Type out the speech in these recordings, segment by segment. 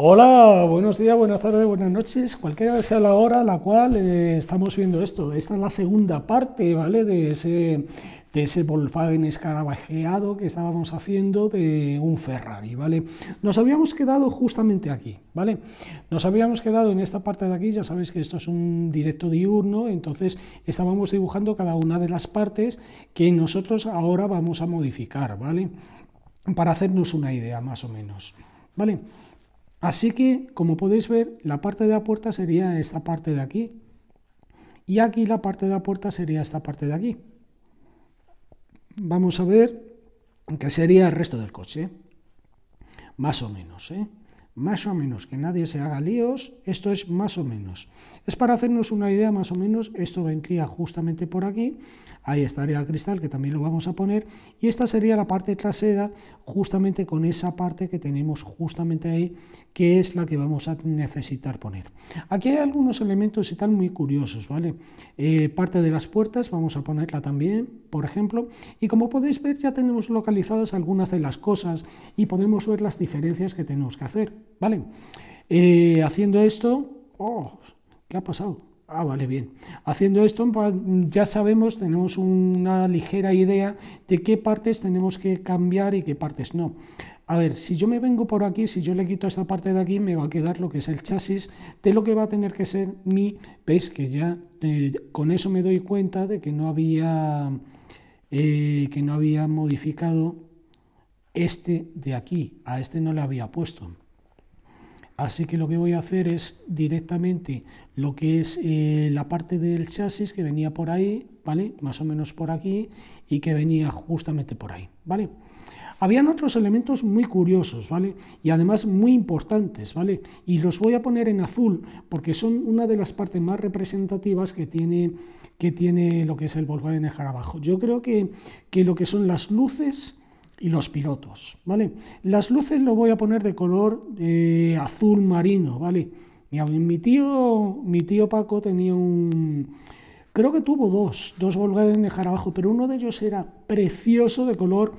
Hola, buenos días, buenas tardes, buenas noches, cualquiera sea la hora a la cual eh, estamos viendo esto. Esta es la segunda parte, ¿vale? De ese, de ese Volkswagen escarabajeado que estábamos haciendo de un Ferrari, ¿vale? Nos habíamos quedado justamente aquí, ¿vale? Nos habíamos quedado en esta parte de aquí, ya sabéis que esto es un directo diurno, entonces estábamos dibujando cada una de las partes que nosotros ahora vamos a modificar, ¿vale? Para hacernos una idea, más o menos, ¿vale? vale Así que, como podéis ver, la parte de la puerta sería esta parte de aquí. Y aquí la parte de la puerta sería esta parte de aquí. Vamos a ver qué sería el resto del coche. Más o menos, ¿eh? más o menos, que nadie se haga líos, esto es más o menos. Es para hacernos una idea más o menos, esto vendría justamente por aquí, ahí estaría el cristal que también lo vamos a poner, y esta sería la parte trasera justamente con esa parte que tenemos justamente ahí, que es la que vamos a necesitar poner. Aquí hay algunos elementos y tal muy curiosos, ¿vale? Eh, parte de las puertas, vamos a ponerla también, por ejemplo, y como podéis ver ya tenemos localizadas algunas de las cosas y podemos ver las diferencias que tenemos que hacer. ¿vale? Eh, haciendo esto, oh, ¿qué ha pasado? Ah, vale, bien. Haciendo esto ya sabemos, tenemos una ligera idea de qué partes tenemos que cambiar y qué partes no. A ver, si yo me vengo por aquí, si yo le quito esta parte de aquí, me va a quedar lo que es el chasis de lo que va a tener que ser mi... ¿Veis que ya eh, con eso me doy cuenta de que no había, eh, que no había modificado este de aquí? A este no le había puesto. Así que lo que voy a hacer es directamente lo que es eh, la parte del chasis que venía por ahí, ¿vale? Más o menos por aquí y que venía justamente por ahí, ¿vale? Habían otros elementos muy curiosos, ¿vale? Y además muy importantes, ¿vale? Y los voy a poner en azul porque son una de las partes más representativas que tiene, que tiene lo que es el Volkswagen de abajo. Yo creo que, que lo que son las luces y los pilotos, ¿vale? Las luces lo voy a poner de color eh, azul marino, ¿vale? Mi, mi, tío, mi tío Paco tenía un... Creo que tuvo dos, dos en de abajo, pero uno de ellos era precioso de color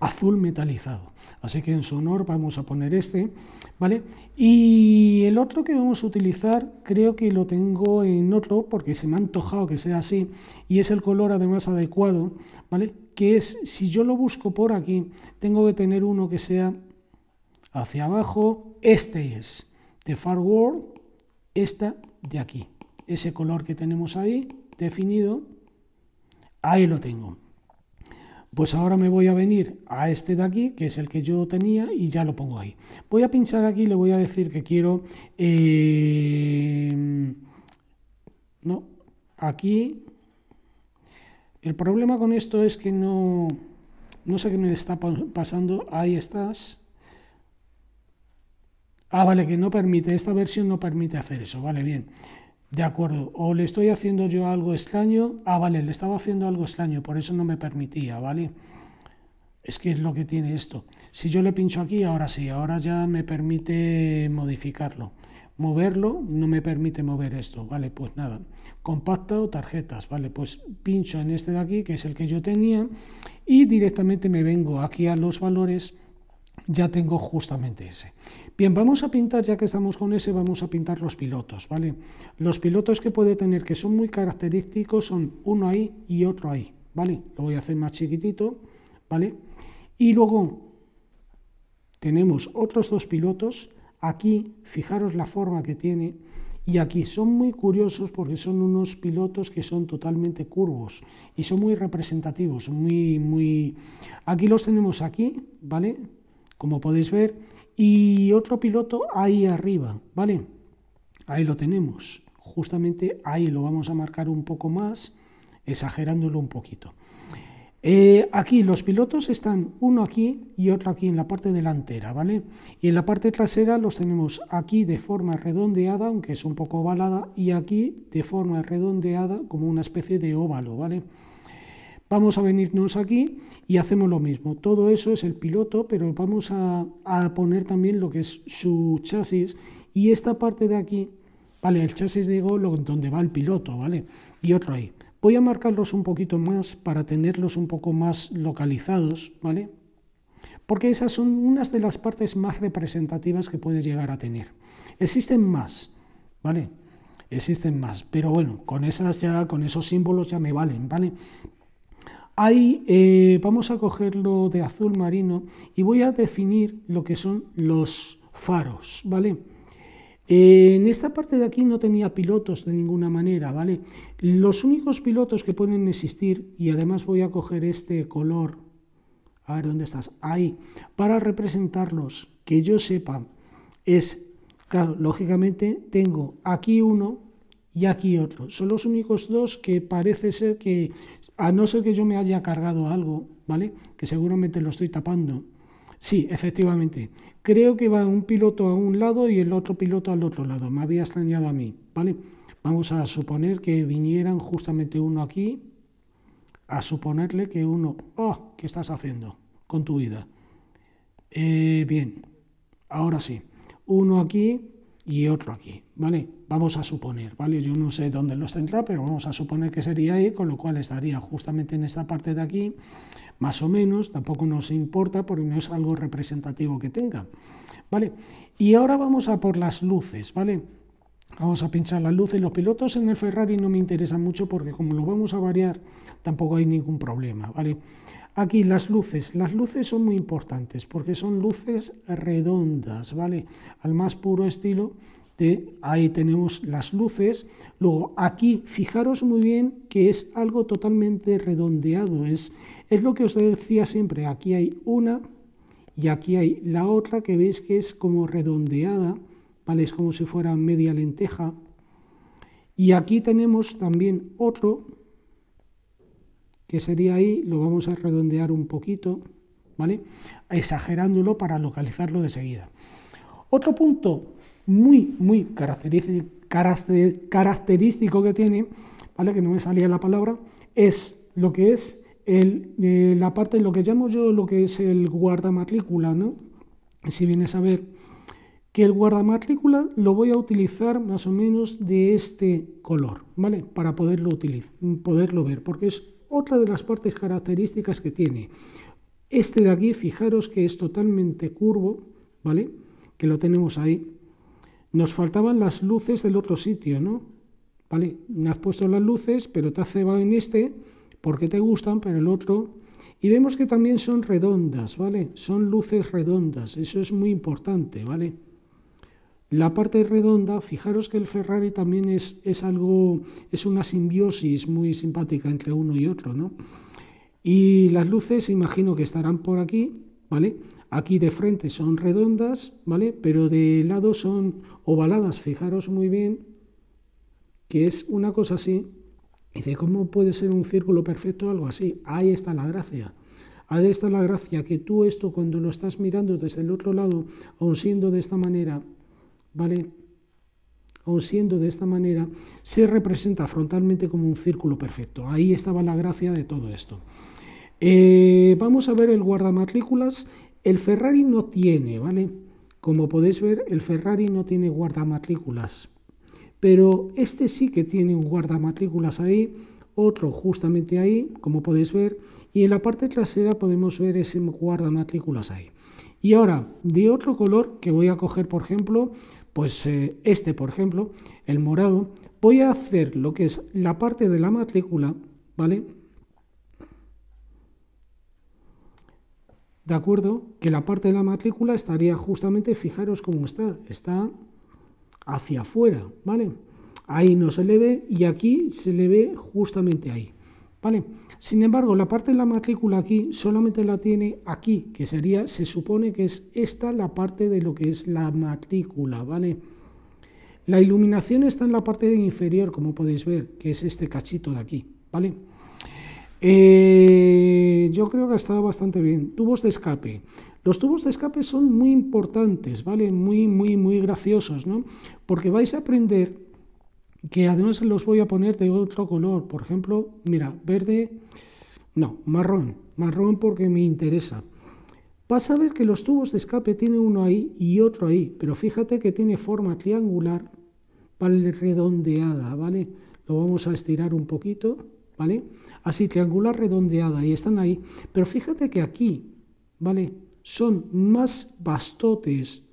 azul metalizado. Así que en su honor vamos a poner este, ¿vale? Y el otro que vamos a utilizar, creo que lo tengo en otro, porque se me ha antojado que sea así, y es el color además adecuado, ¿vale? que es, si yo lo busco por aquí, tengo que tener uno que sea hacia abajo, este es, de Far World, esta de aquí. Ese color que tenemos ahí, definido, ahí lo tengo. Pues ahora me voy a venir a este de aquí, que es el que yo tenía, y ya lo pongo ahí. Voy a pinchar aquí, le voy a decir que quiero... Eh, no, aquí el problema con esto es que no, no sé qué me está pasando. Ahí estás. Ah, vale, que no permite, esta versión no permite hacer eso, vale, bien. De acuerdo, o le estoy haciendo yo algo extraño, ah, vale, le estaba haciendo algo extraño, por eso no me permitía, ¿vale? Es que es lo que tiene esto. Si yo le pincho aquí, ahora sí, ahora ya me permite modificarlo moverlo, no me permite mover esto, vale, pues nada, compacta tarjetas, vale, pues pincho en este de aquí, que es el que yo tenía, y directamente me vengo aquí a los valores, ya tengo justamente ese. Bien, vamos a pintar, ya que estamos con ese, vamos a pintar los pilotos, ¿vale? Los pilotos que puede tener, que son muy característicos, son uno ahí y otro ahí, ¿vale? Lo voy a hacer más chiquitito, ¿vale? Y luego tenemos otros dos pilotos Aquí, fijaros la forma que tiene, y aquí son muy curiosos porque son unos pilotos que son totalmente curvos y son muy representativos, muy, muy... Aquí los tenemos aquí, ¿vale? Como podéis ver, y otro piloto ahí arriba, ¿vale? Ahí lo tenemos, justamente ahí lo vamos a marcar un poco más, exagerándolo un poquito. Eh, aquí los pilotos están uno aquí y otro aquí en la parte delantera, ¿vale? Y en la parte trasera los tenemos aquí de forma redondeada, aunque es un poco ovalada, y aquí de forma redondeada como una especie de óvalo, ¿vale? Vamos a venirnos aquí y hacemos lo mismo. Todo eso es el piloto, pero vamos a, poner también lo que es su chasis y esta parte de aquí, ¿vale? El chasis de gol donde va el piloto, ¿vale? Y otro ahí. Voy a marcarlos un poquito más para tenerlos un poco más localizados, ¿vale? Porque esas son unas de las partes más representativas que puedes llegar a tener. Existen más, ¿vale? Existen más, pero bueno, con esas ya, con esos símbolos ya me valen, ¿vale? Ahí eh, vamos a cogerlo de azul marino y voy a definir lo que son los faros, ¿vale? En esta parte de aquí no tenía pilotos de ninguna manera, ¿vale? Los únicos pilotos que pueden existir, y además voy a coger este color, a ver dónde estás, ahí, para representarlos, que yo sepa, es, claro, lógicamente tengo aquí uno y aquí otro. Son los únicos dos que parece ser que, a no ser que yo me haya cargado algo, ¿vale? Que seguramente lo estoy tapando Sí, efectivamente. Creo que va un piloto a un lado y el otro piloto al otro lado. Me había extrañado a mí, ¿vale? Vamos a suponer que vinieran justamente uno aquí, a suponerle que uno, oh, ¿qué estás haciendo con tu vida? Eh, bien, ahora sí, uno aquí y otro aquí, ¿vale? Vamos a suponer, ¿vale? Yo no sé dónde los tendrá, pero vamos a suponer que sería ahí, con lo cual estaría justamente en esta parte de aquí, más o menos, tampoco nos importa porque no es algo representativo que tenga, ¿vale? Y ahora vamos a por las luces, ¿vale? Vamos a pinchar las luces. Los pilotos en el Ferrari no me interesan mucho porque como lo vamos a variar, tampoco hay ningún problema, ¿vale? vale Aquí las luces. Las luces son muy importantes porque son luces redondas, ¿vale? Al más puro estilo de ahí tenemos las luces. Luego aquí, fijaros muy bien que es algo totalmente redondeado. Es, es lo que os decía siempre, aquí hay una y aquí hay la otra que veis que es como redondeada, ¿vale? Es como si fuera media lenteja. Y aquí tenemos también otro que sería ahí, lo vamos a redondear un poquito, ¿vale? Exagerándolo para localizarlo de seguida. Otro punto muy, muy característico que tiene, ¿vale? Que no me salía la palabra, es lo que es eh, la parte, lo que llamo yo lo que es el guardamatrícula, ¿no? Si vienes a ver que el guardamatrícula lo voy a utilizar más o menos de este color, ¿vale? Para poderlo, poderlo ver, porque es otra de las partes características que tiene. Este de aquí, fijaros que es totalmente curvo, ¿vale? Que lo tenemos ahí. Nos faltaban las luces del otro sitio, ¿no? ¿Vale? Me has puesto las luces, pero te has cebado en este porque te gustan, pero el otro... Y vemos que también son redondas, ¿vale? Son luces redondas, eso es muy importante, ¿vale? La parte redonda, fijaros que el Ferrari también es, es algo, es una simbiosis muy simpática entre uno y otro, ¿no? Y las luces, imagino que estarán por aquí, ¿vale? Aquí de frente son redondas, ¿vale? Pero de lado son ovaladas, fijaros muy bien, que es una cosa así. Dice, ¿cómo puede ser un círculo perfecto o algo así? Ahí está la gracia. Ahí está la gracia, que tú esto cuando lo estás mirando desde el otro lado, o siendo de esta manera, ¿vale? Aun siendo de esta manera, se representa frontalmente como un círculo perfecto. Ahí estaba la gracia de todo esto. Eh, vamos a ver el guardamatrículas. El Ferrari no tiene, ¿vale? Como podéis ver, el Ferrari no tiene guardamatrículas. Pero este sí que tiene un guardamatrículas ahí, otro justamente ahí, como podéis ver. Y en la parte trasera podemos ver ese guardamatrículas ahí. Y ahora, de otro color que voy a coger, por ejemplo, pues eh, este, por ejemplo, el morado, voy a hacer lo que es la parte de la matrícula, ¿vale? ¿De acuerdo? Que la parte de la matrícula estaría justamente, fijaros cómo está, está hacia afuera, ¿vale? Ahí no se le ve y aquí se le ve justamente ahí. ¿Vale? Sin embargo, la parte de la matrícula aquí solamente la tiene aquí, que sería, se supone que es esta la parte de lo que es la matrícula, ¿vale? La iluminación está en la parte inferior, como podéis ver, que es este cachito de aquí, ¿vale? Eh, yo creo que ha estado bastante bien. Tubos de escape. Los tubos de escape son muy importantes, ¿vale? Muy, muy, muy graciosos, ¿no? Porque vais a aprender que además los voy a poner de otro color, por ejemplo, mira, verde, no, marrón, marrón porque me interesa. Vas a ver que los tubos de escape tienen uno ahí y otro ahí, pero fíjate que tiene forma triangular, ¿vale? Redondeada, ¿vale? Lo vamos a estirar un poquito, ¿vale? Así, triangular redondeada, y están ahí. Pero fíjate que aquí, ¿vale? Son más bastotes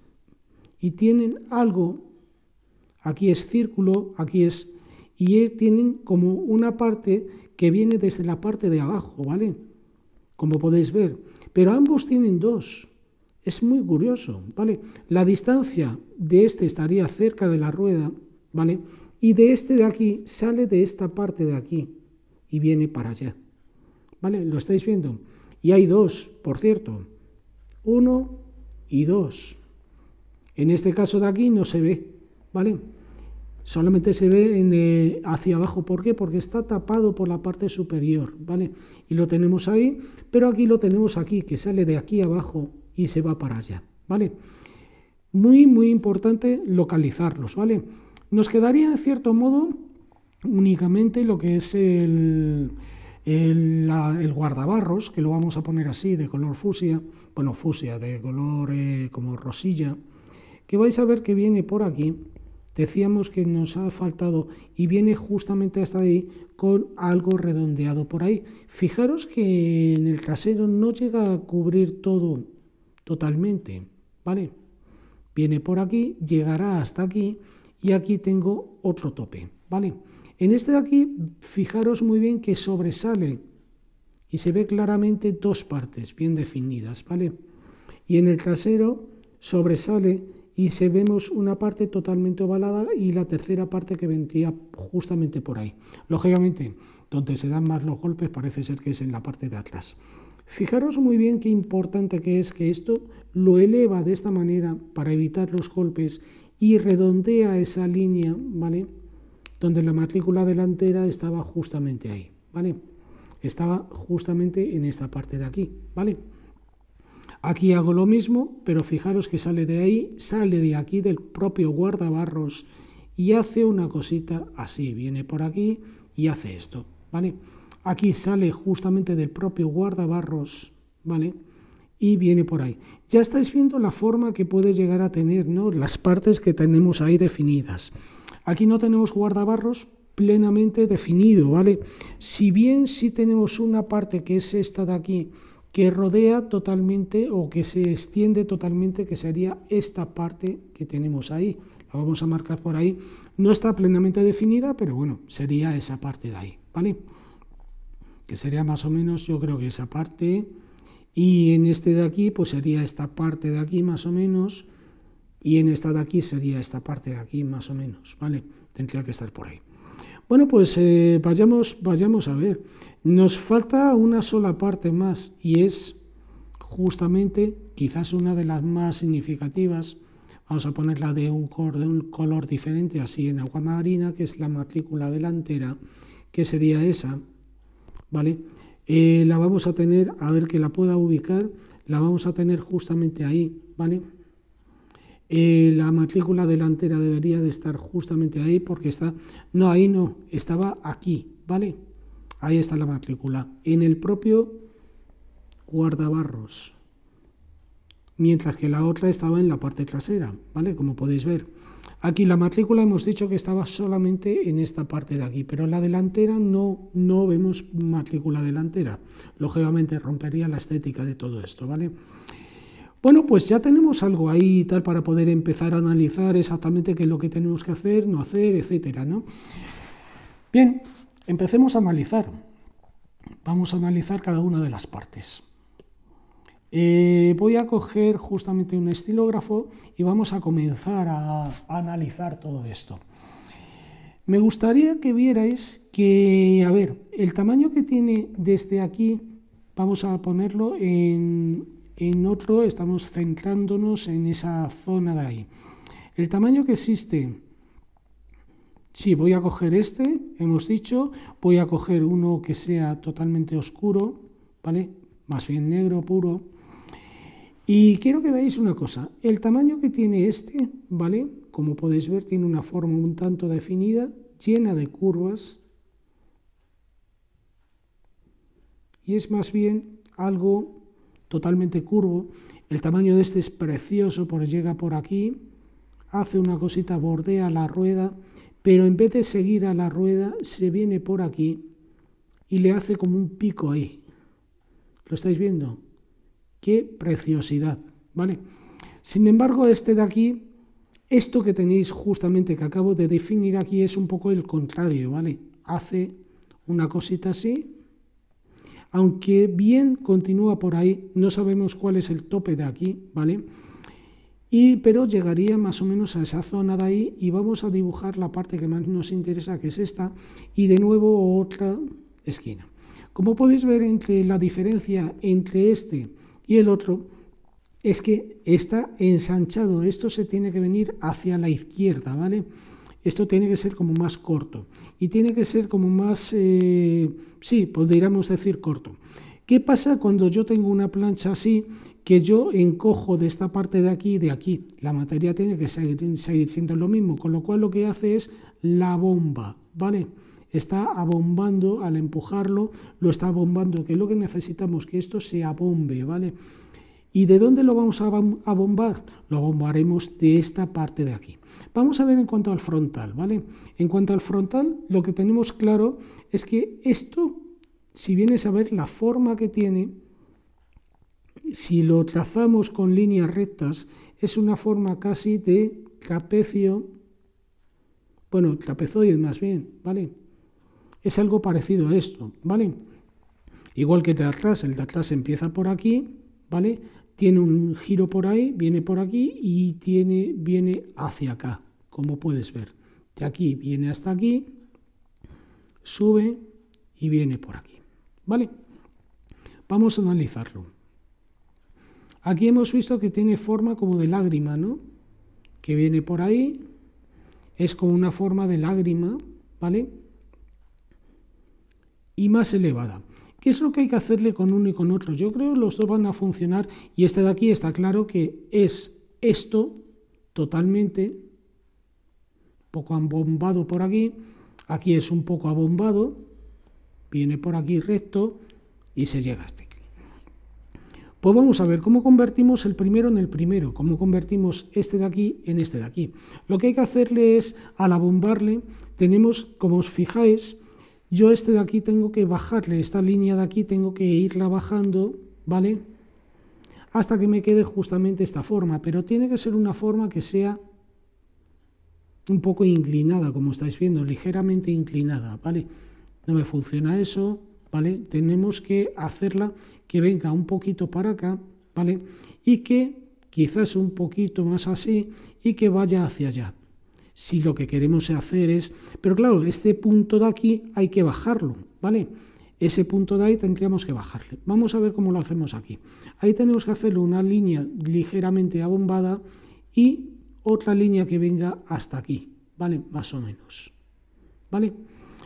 y tienen algo aquí es círculo, aquí es... Y tienen como una parte que viene desde la parte de abajo, ¿vale? Como podéis ver. Pero ambos tienen dos. Es muy curioso, ¿vale? La distancia de este estaría cerca de la rueda, ¿vale? Y de este de aquí sale de esta parte de aquí y viene para allá. ¿Vale? ¿Lo estáis viendo? Y hay dos, por cierto. Uno y dos. En este caso de aquí no se ve, ¿vale? solamente se ve en, eh, hacia abajo. ¿Por qué? Porque está tapado por la parte superior, ¿vale? Y lo tenemos ahí, pero aquí lo tenemos aquí, que sale de aquí abajo y se va para allá, ¿vale? Muy, muy importante localizarlos, ¿vale? Nos quedaría, en cierto modo, únicamente lo que es el, el, guardabarros, que lo vamos a poner así, de color fusia, bueno, fusia, de color eh, como rosilla, que vais a ver que viene por aquí, Decíamos que nos ha faltado y viene justamente hasta ahí con algo redondeado por ahí. Fijaros que en el trasero no llega a cubrir todo totalmente, ¿vale? Viene por aquí, llegará hasta aquí y aquí tengo otro tope, ¿vale? En este de aquí, fijaros muy bien que sobresale y se ve claramente dos partes bien definidas, ¿vale? Y en el trasero sobresale y se vemos una parte totalmente ovalada y la tercera parte que vendría justamente por ahí. Lógicamente, donde se dan más los golpes parece ser que es en la parte de atrás. Fijaros muy bien qué importante que es que esto lo eleva de esta manera para evitar los golpes y redondea esa línea, ¿vale? Donde la matrícula delantera estaba justamente ahí, ¿vale? Estaba justamente en esta parte de aquí, ¿vale? Aquí hago lo mismo, pero fijaros que sale de ahí, sale de aquí del propio guardabarros y hace una cosita así, viene por aquí y hace esto, ¿vale? Aquí sale justamente del propio guardabarros, ¿vale? Y viene por ahí. Ya estáis viendo la forma que puede llegar a tener, ¿no? Las partes que tenemos ahí definidas. Aquí no tenemos guardabarros plenamente definido, ¿vale? Si bien sí tenemos una parte que es esta de aquí, que rodea totalmente o que se extiende totalmente, que sería esta parte que tenemos ahí. La vamos a marcar por ahí. No está plenamente definida, pero bueno, sería esa parte de ahí, ¿vale? Que sería más o menos, yo creo que esa parte. Y en este de aquí, pues sería esta parte de aquí más o menos. Y en esta de aquí sería esta parte de aquí más o menos, ¿vale? Tendría que estar por ahí. Bueno, pues eh, vayamos, vayamos a ver. Nos falta una sola parte más y es justamente quizás una de las más significativas. Vamos a ponerla de un, color, diferente, así en agua marina, que es la matrícula delantera, que sería esa. ¿Vale? Eh, la vamos a tener, a ver que la pueda ubicar, la vamos a tener justamente ahí, ¿vale? Eh, la matrícula delantera debería de estar justamente ahí porque está... No, ahí no, estaba aquí, ¿vale? Ahí está la matrícula, en el propio guardabarros. Mientras que la otra estaba en la parte trasera, ¿vale? Como podéis ver. Aquí la matrícula hemos dicho que estaba solamente en esta parte de aquí, pero la delantera no, no vemos matrícula delantera. Lógicamente rompería la estética de todo esto, ¿vale? Bueno, pues ya tenemos algo ahí tal para poder empezar a analizar exactamente qué es lo que tenemos que hacer, no hacer, etcétera, ¿no? Bien, empecemos a analizar. Vamos a analizar cada una de las partes. Eh, voy a coger justamente un estilógrafo y vamos a comenzar a, a analizar todo esto. Me gustaría que vierais que, a ver, el tamaño que tiene desde aquí, vamos a ponerlo en en otro estamos centrándonos en esa zona de ahí. El tamaño que existe, sí, voy a coger este, hemos dicho, voy a coger uno que sea totalmente oscuro, ¿vale? Más bien negro puro. Y quiero que veáis una cosa, el tamaño que tiene este, ¿vale? Como podéis ver, tiene una forma un tanto definida, llena de curvas, y es más bien algo totalmente curvo. El tamaño de este es precioso porque llega por aquí, hace una cosita, bordea la rueda, pero en vez de seguir a la rueda, se viene por aquí y le hace como un pico ahí. ¿Lo estáis viendo? ¡Qué preciosidad! ¿Vale? Sin embargo, este de aquí, esto que tenéis justamente que acabo de definir aquí es un poco el contrario, ¿vale? Hace una cosita así, aunque bien continúa por ahí, no sabemos cuál es el tope de aquí, ¿vale? Y, pero llegaría más o menos a esa zona de ahí y vamos a dibujar la parte que más nos interesa, que es esta, y de nuevo otra esquina. Como podéis ver, entre la diferencia entre este y el otro es que está ensanchado, esto se tiene que venir hacia la izquierda, ¿vale? Esto tiene que ser como más corto y tiene que ser como más, eh, sí, podríamos decir corto. ¿Qué pasa cuando yo tengo una plancha así que yo encojo de esta parte de aquí y de aquí? La materia tiene que seguir, seguir siendo lo mismo, con lo cual lo que hace es la bomba, ¿vale? está abombando al empujarlo, lo está abombando, que es lo que necesitamos, que esto se abombe, ¿vale? ¿Y de dónde lo vamos a bombar? Lo bombaremos de esta parte de aquí. Vamos a ver en cuanto al frontal, ¿vale? En cuanto al frontal, lo que tenemos claro es que esto, si vienes a ver la forma que tiene, si lo trazamos con líneas rectas, es una forma casi de trapecio, bueno, trapezoides más bien, ¿vale? Es algo parecido a esto, ¿vale? Igual que de atrás, el de atrás empieza por aquí, ¿vale? tiene un giro por ahí, viene por aquí y tiene, viene hacia acá, como puedes ver. De aquí viene hasta aquí, sube y viene por aquí. ¿Vale? Vamos a analizarlo. Aquí hemos visto que tiene forma como de lágrima, ¿no? Que viene por ahí, es como una forma de lágrima, ¿vale? Y más elevada. ¿Qué es lo que hay que hacerle con uno y con otro? Yo creo que los dos van a funcionar y este de aquí está claro que es esto totalmente, un poco abombado por aquí, aquí es un poco abombado, viene por aquí recto y se llega a este. Pues vamos a ver cómo convertimos el primero en el primero, cómo convertimos este de aquí en este de aquí. Lo que hay que hacerle es, al abombarle, tenemos, como os fijáis, yo este de aquí tengo que bajarle, esta línea de aquí tengo que irla bajando, ¿vale? Hasta que me quede justamente esta forma, pero tiene que ser una forma que sea un poco inclinada, como estáis viendo, ligeramente inclinada, ¿vale? No me funciona eso, ¿vale? Tenemos que hacerla que venga un poquito para acá, ¿vale? Y que quizás un poquito más así y que vaya hacia allá si lo que queremos hacer es... Pero claro, este punto de aquí hay que bajarlo, ¿vale? Ese punto de ahí tendríamos que bajarle. Vamos a ver cómo lo hacemos aquí. Ahí tenemos que hacerlo una línea ligeramente abombada y otra línea que venga hasta aquí, ¿vale? Más o menos, ¿vale?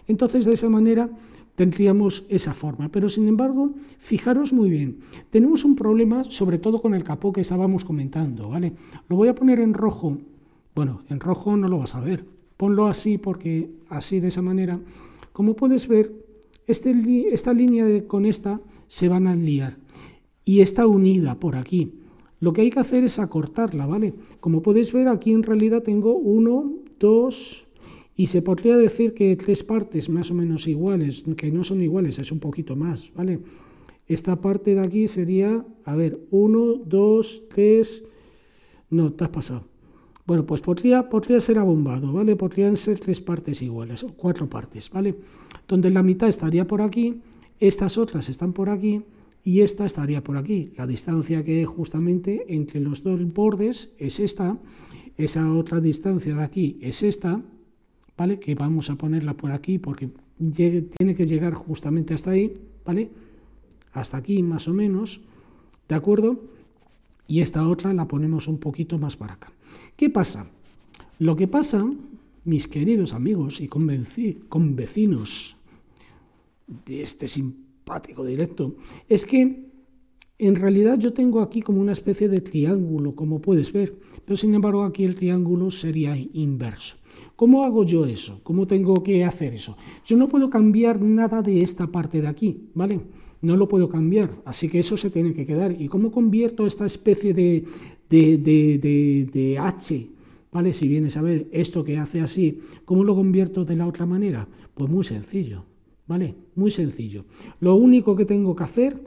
Entonces, de esa manera tendríamos esa forma. Pero sin embargo, fijaros muy bien, tenemos un problema sobre todo con el capó que estábamos comentando, ¿vale? Lo voy a poner en rojo bueno, en rojo no lo vas a ver. Ponlo así porque así de esa manera, como puedes ver, este esta línea con esta se van a liar y está unida por aquí. Lo que hay que hacer es acortarla, ¿vale? Como puedes ver, aquí en realidad tengo uno, dos, y se podría decir que tres partes más o menos iguales, que no son iguales, es un poquito más, ¿vale? Esta parte de aquí sería, a ver, uno, dos, tres, no, te has pasado. Bueno, pues podría, podría ser abombado, ¿vale? Podrían ser tres partes iguales, o cuatro partes, ¿vale? Donde la mitad estaría por aquí, estas otras están por aquí y esta estaría por aquí. La distancia que es justamente entre los dos bordes es esta, esa otra distancia de aquí es esta, ¿vale? Que vamos a ponerla por aquí porque tiene que llegar justamente hasta ahí, ¿vale? Hasta aquí más o menos, ¿de acuerdo? Y esta otra la ponemos un poquito más para acá. ¿Qué pasa? Lo que pasa, mis queridos amigos y convecinos de este simpático directo, es que en realidad yo tengo aquí como una especie de triángulo, como puedes ver, pero sin embargo aquí el triángulo sería inverso. ¿Cómo hago yo eso? ¿Cómo tengo que hacer eso? Yo no puedo cambiar nada de esta parte de aquí, ¿vale? No lo puedo cambiar, así que eso se tiene que quedar. ¿Y cómo convierto esta especie de de, H, ¿vale? Si vienes a ver esto que hace así, ¿cómo lo convierto de la otra manera? Pues muy sencillo, ¿vale? Muy sencillo. Lo único que tengo que hacer,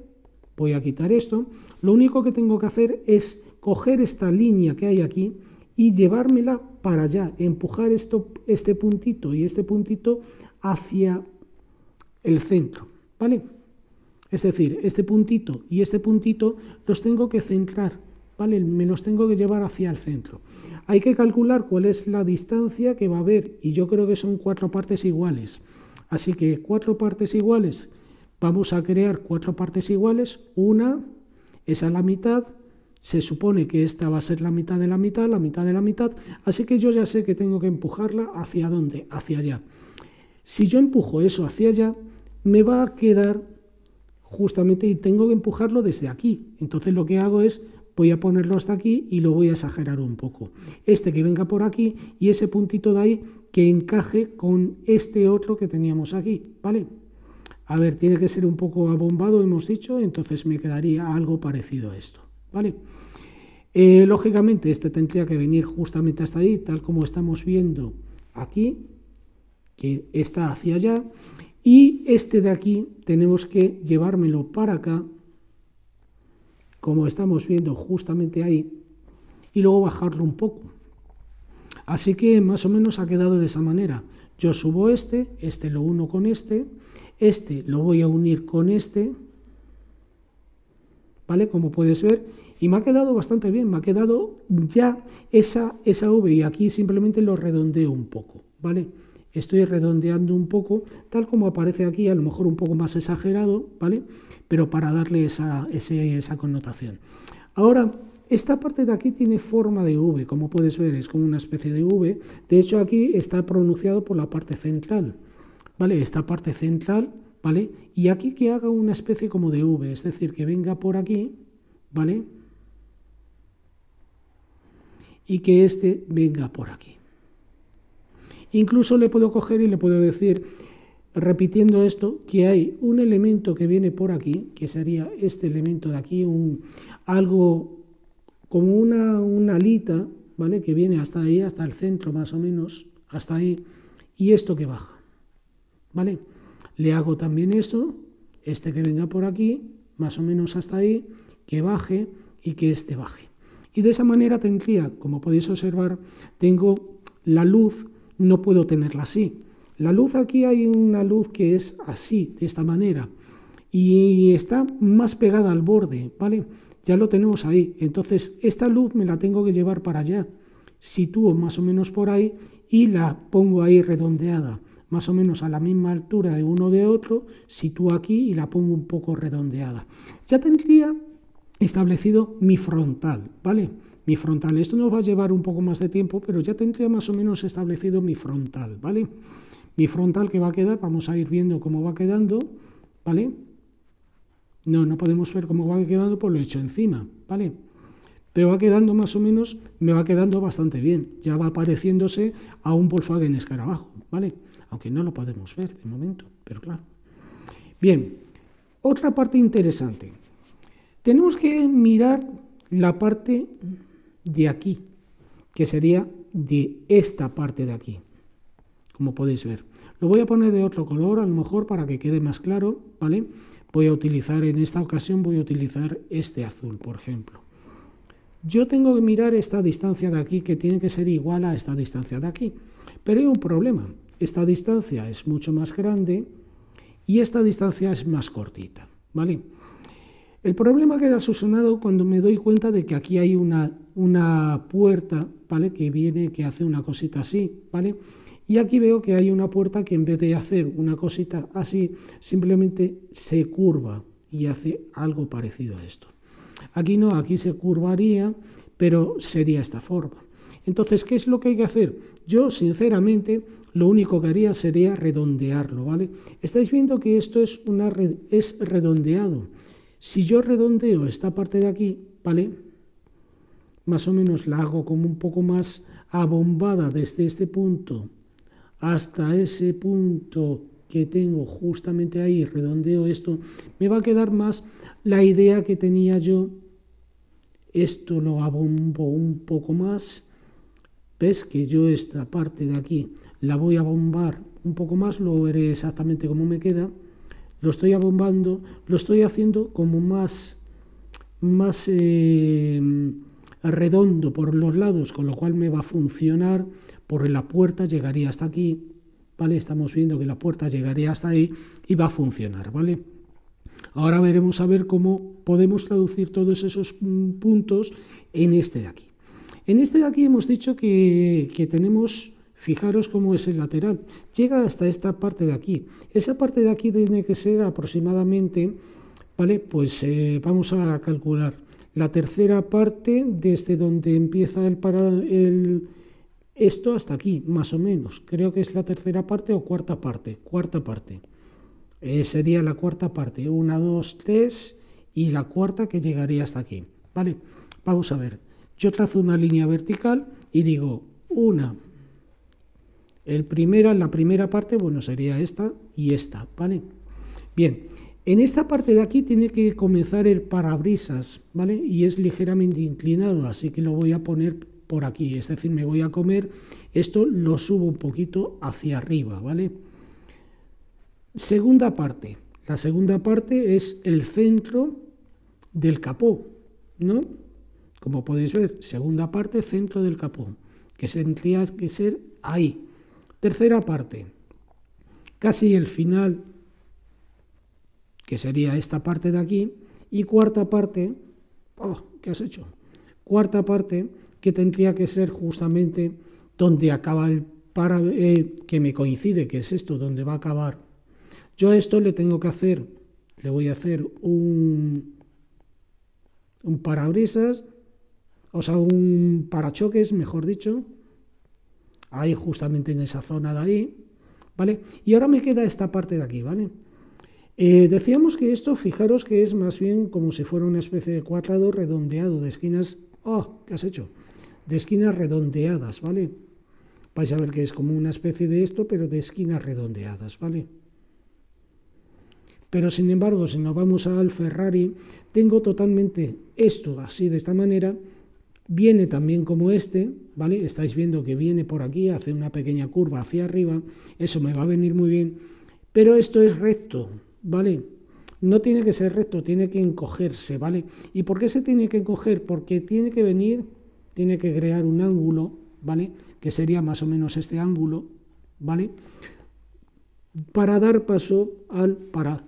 voy a quitar esto, lo único que tengo que hacer es coger esta línea que hay aquí y llevármela para allá, empujar esto, este puntito y este puntito hacia el centro, ¿vale? Es decir, este puntito y este puntito los tengo que centrar me los tengo que llevar hacia el centro. Hay que calcular cuál es la distancia que va a haber y yo creo que son cuatro partes iguales. Así que cuatro partes iguales, vamos a crear cuatro partes iguales, una, esa es la mitad, se supone que esta va a ser la mitad de la mitad, la mitad de la mitad, así que yo ya sé que tengo que empujarla hacia dónde, hacia allá. Si yo empujo eso hacia allá, me va a quedar justamente y tengo que empujarlo desde aquí. Entonces lo que hago es voy a ponerlo hasta aquí y lo voy a exagerar un poco. Este que venga por aquí y ese puntito de ahí que encaje con este otro que teníamos aquí, ¿vale? A ver, tiene que ser un poco abombado, hemos dicho, entonces me quedaría algo parecido a esto, ¿vale? Eh, lógicamente, este tendría que venir justamente hasta ahí, tal como estamos viendo aquí, que está hacia allá, y este de aquí tenemos que llevármelo para acá como estamos viendo justamente ahí, y luego bajarlo un poco. Así que más o menos ha quedado de esa manera. Yo subo este, este lo uno con este, este lo voy a unir con este, ¿vale? Como puedes ver, y me ha quedado bastante bien, me ha quedado ya esa, esa V y aquí simplemente lo redondeo un poco, ¿vale? estoy redondeando un poco, tal como aparece aquí, a lo mejor un poco más exagerado, ¿vale? Pero para darle esa, esa connotación. Ahora, esta parte de aquí tiene forma de V, como puedes ver, es como una especie de V. De hecho, aquí está pronunciado por la parte central, ¿vale? Esta parte central, ¿vale? Y aquí que haga una especie como de V, es decir, que venga por aquí, ¿vale? Y que este venga por aquí. Incluso le puedo coger y le puedo decir, repitiendo esto, que hay un elemento que viene por aquí, que sería este elemento de aquí, un, algo como una, una alita, ¿vale? Que viene hasta ahí, hasta el centro más o menos, hasta ahí, y esto que baja, ¿vale? Le hago también esto, este que venga por aquí, más o menos hasta ahí, que baje y que este baje. Y de esa manera tendría, como podéis observar, tengo la luz no puedo tenerla así. La luz aquí hay una luz que es así, de esta manera, y está más pegada al borde, ¿vale? Ya lo tenemos ahí. Entonces, esta luz me la tengo que llevar para allá. Sitúo más o menos por ahí y la pongo ahí redondeada, más o menos a la misma altura de uno de otro, sitúo aquí y la pongo un poco redondeada. Ya tendría establecido mi frontal, ¿vale? mi frontal. Esto nos va a llevar un poco más de tiempo, pero ya tendría más o menos establecido mi frontal, ¿vale? Mi frontal que va a quedar, vamos a ir viendo cómo va quedando, ¿vale? No, no podemos ver cómo va quedando por lo hecho encima, ¿vale? Pero va quedando más o menos, me va quedando bastante bien. Ya va pareciéndose a un Volkswagen Escarabajo, ¿vale? Aunque no lo podemos ver de momento, pero claro. Bien, otra parte interesante. Tenemos que mirar la parte de aquí, que sería de esta parte de aquí, como podéis ver. Lo voy a poner de otro color, a lo mejor para que quede más claro, ¿vale? Voy a utilizar, en esta ocasión voy a utilizar este azul, por ejemplo. Yo tengo que mirar esta distancia de aquí, que tiene que ser igual a esta distancia de aquí. Pero hay un problema, esta distancia es mucho más grande y esta distancia es más cortita, ¿vale? El problema queda solucionado cuando me doy cuenta de que aquí hay una, puerta, ¿vale? Que viene, que hace una cosita así, ¿vale? Y aquí veo que hay una puerta que en vez de hacer una cosita así, simplemente se curva y hace algo parecido a esto. Aquí no, aquí se curvaría, pero sería esta forma. Entonces, ¿qué es lo que hay que hacer? Yo, sinceramente, lo único que haría sería redondearlo, ¿vale? Estáis viendo que esto es, una es redondeado. Si yo redondeo esta parte de aquí, ¿vale? Más o menos la hago como un poco más abombada desde este punto hasta ese punto que tengo justamente ahí, redondeo esto, me va a quedar más la idea que tenía yo. Esto lo abombo un poco más. ¿Ves que yo esta parte de aquí la voy a bombar un poco más? lo veré exactamente cómo me queda lo estoy abombando, lo estoy haciendo como más, más eh, redondo por los lados, con lo cual me va a funcionar, por la puerta llegaría hasta aquí, ¿vale? Estamos viendo que la puerta llegaría hasta ahí y va a funcionar, ¿vale? Ahora veremos a ver cómo podemos traducir todos esos mm, puntos en este de aquí. En este de aquí hemos dicho que, que tenemos Fijaros cómo es el lateral. Llega hasta esta parte de aquí. Esa parte de aquí tiene que ser aproximadamente, ¿vale? Pues eh, vamos a calcular la tercera parte desde donde empieza el, esto hasta aquí, más o menos. Creo que es la tercera parte o cuarta parte. Cuarta parte. Eh, sería la cuarta parte. Una, dos, tres y la cuarta que llegaría hasta aquí. Vale, vamos a ver. Yo trazo una línea vertical y digo una, el primera, la primera parte, bueno, sería esta y esta, ¿vale? Bien, en esta parte de aquí tiene que comenzar el parabrisas, ¿vale? Y es ligeramente inclinado, así que lo voy a poner por aquí, es decir, me voy a comer, esto lo subo un poquito hacia arriba, ¿vale? Segunda parte, la segunda parte es el centro del capó, ¿no? Como podéis ver, segunda parte, centro del capó, que tendría que ser ahí. Tercera parte, casi el final, que sería esta parte de aquí, y cuarta parte, oh, ¿qué has hecho? Cuarta parte, que tendría que ser justamente donde acaba el para, eh, que me coincide, que es esto, donde va a acabar. Yo a esto le tengo que hacer, le voy a hacer un, un parabrisas, o sea, un parachoques, mejor dicho, ahí justamente en esa zona de ahí, ¿vale? Y ahora me queda esta parte de aquí, ¿vale? Eh, decíamos que esto, fijaros que es más bien como si fuera una especie de cuadrado redondeado de esquinas, ¡oh! ¿qué has hecho? De esquinas redondeadas, ¿vale? Vais a ver que es como una especie de esto, pero de esquinas redondeadas, ¿vale? Pero sin embargo, si nos vamos al Ferrari, tengo totalmente esto así de esta manera, viene también como este, ¿vale? Estáis viendo que viene por aquí, hace una pequeña curva hacia arriba, eso me va a venir muy bien, pero esto es recto, ¿vale? No tiene que ser recto, tiene que encogerse, ¿vale? ¿Y por qué se tiene que encoger? Porque tiene que venir, tiene que crear un ángulo, ¿vale? Que sería más o menos este ángulo, ¿vale? Para dar paso al, para,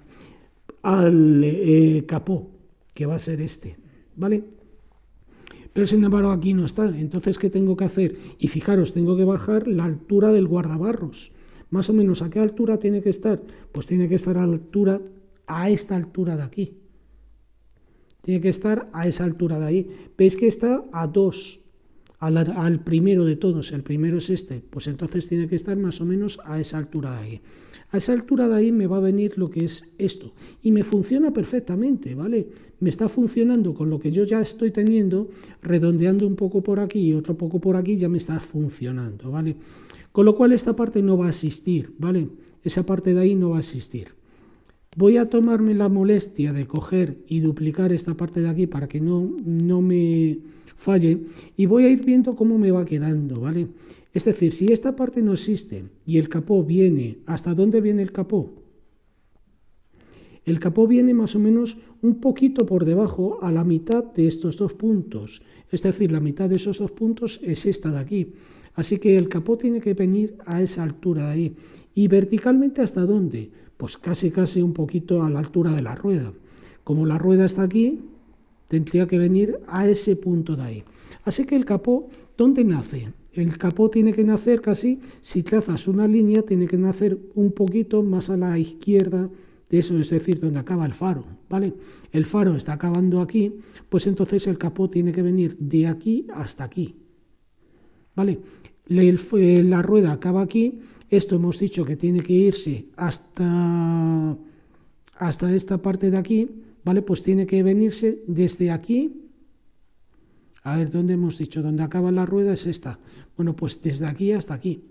al eh, capó, que va a ser este, ¿vale? Pero sin embargo aquí no está. Entonces, ¿qué tengo que hacer? Y fijaros, tengo que bajar la altura del guardabarros. Más o menos, ¿a qué altura tiene que estar? Pues tiene que estar a la altura, a esta altura de aquí. Tiene que estar a esa altura de ahí. Veis que está a 2 al, primero de todos, el primero es este, pues entonces tiene que estar más o menos a esa altura de ahí. A esa altura de ahí me va a venir lo que es esto. Y me funciona perfectamente, ¿vale? Me está funcionando con lo que yo ya estoy teniendo, redondeando un poco por aquí y otro poco por aquí, ya me está funcionando, ¿vale? Con lo cual esta parte no va a existir, ¿vale? Esa parte de ahí no va a existir. Voy a tomarme la molestia de coger y duplicar esta parte de aquí para que no, no me falle y voy a ir viendo cómo me va quedando, ¿vale? Es decir, si esta parte no existe y el capó viene, ¿hasta dónde viene el capó? El capó viene más o menos un poquito por debajo a la mitad de estos dos puntos. Es decir, la mitad de esos dos puntos es esta de aquí. Así que el capó tiene que venir a esa altura de ahí. ¿Y verticalmente hasta dónde? Pues casi casi un poquito a la altura de la rueda. Como la rueda está aquí, tendría que venir a ese punto de ahí. Así que el capó, ¿dónde nace? El capó tiene que nacer casi, si trazas una línea, tiene que nacer un poquito más a la izquierda de eso, es decir, donde acaba el faro, ¿vale? El faro está acabando aquí, pues entonces el capó tiene que venir de aquí hasta aquí, ¿vale? Eh, la rueda acaba aquí, esto hemos dicho que tiene que irse hasta, hasta esta parte de aquí, ¿vale? Pues tiene que venirse desde aquí. A ver, ¿dónde hemos dicho? Donde acaba la rueda es esta. Bueno, pues desde aquí hasta aquí,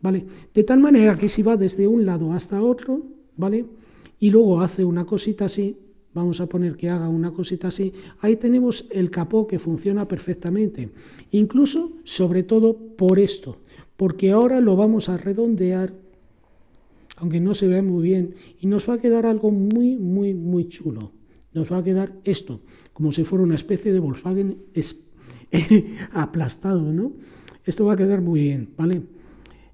¿vale? De tal manera que si va desde un lado hasta otro, ¿vale? Y luego hace una cosita así, vamos a poner que haga una cosita así, ahí tenemos el capó que funciona perfectamente. Incluso, sobre todo, por esto, porque ahora lo vamos a redondear, aunque no se vea muy bien, y nos va a quedar algo muy, muy, muy chulo nos va a quedar esto, como si fuera una especie de Volkswagen aplastado, ¿no? Esto va a quedar muy bien, ¿vale?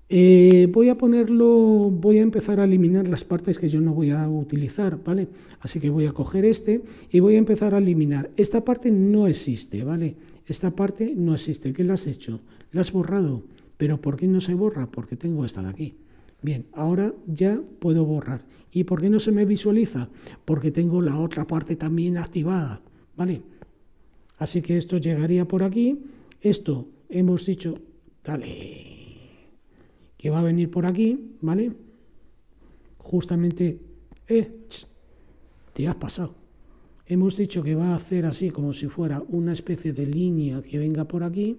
Eh, voy a ponerlo, voy a empezar a eliminar las partes que yo no voy a utilizar, ¿vale? Así que voy a coger este y voy a empezar a eliminar. Esta parte no existe, ¿vale? Esta parte no existe. ¿Qué la has hecho? La has borrado. ¿Pero por qué no se borra? Porque tengo esta de aquí. Bien, ahora ya puedo borrar. ¿Y por qué no se me visualiza? Porque tengo la otra parte también activada, ¿vale? Así que esto llegaría por aquí. Esto hemos dicho, dale, que va a venir por aquí, ¿vale? Justamente, eh, te has pasado. Hemos dicho que va a hacer así como si fuera una especie de línea que venga por aquí,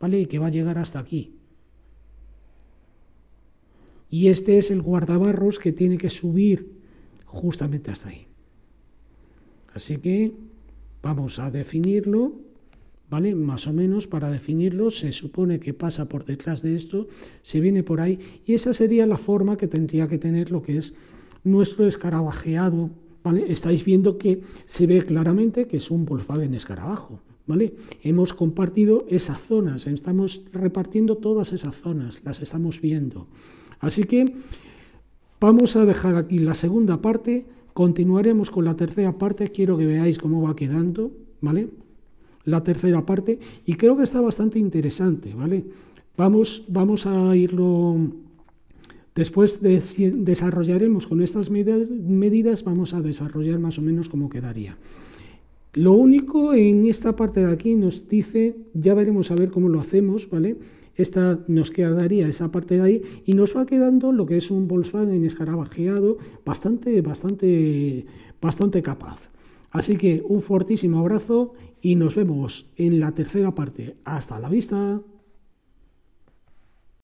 ¿vale? Y que va a llegar hasta aquí y este es el guardabarros que tiene que subir justamente hasta ahí. Así que vamos a definirlo, ¿vale? Más o menos para definirlo, se supone que pasa por detrás de esto, se viene por ahí, y esa sería la forma que tendría que tener lo que es nuestro escarabajeado, ¿vale? Estáis viendo que se ve claramente que es un Volkswagen escarabajo, ¿vale? Hemos compartido esas zonas, estamos repartiendo todas esas zonas, las estamos viendo. Así que vamos a dejar aquí la segunda parte, continuaremos con la tercera parte, quiero que veáis cómo va quedando, ¿vale? La tercera parte, y creo que está bastante interesante, ¿vale? Vamos, vamos a irlo... Después de, desarrollaremos con estas medidas, vamos a desarrollar más o menos cómo quedaría. Lo único en esta parte de aquí nos dice, ya veremos a ver cómo lo hacemos, ¿vale? Esta nos quedaría esa parte de ahí y nos va quedando lo que es un Volkswagen escarabajeado bastante, bastante, bastante capaz. Así que un fortísimo abrazo y nos vemos en la tercera parte. Hasta la vista.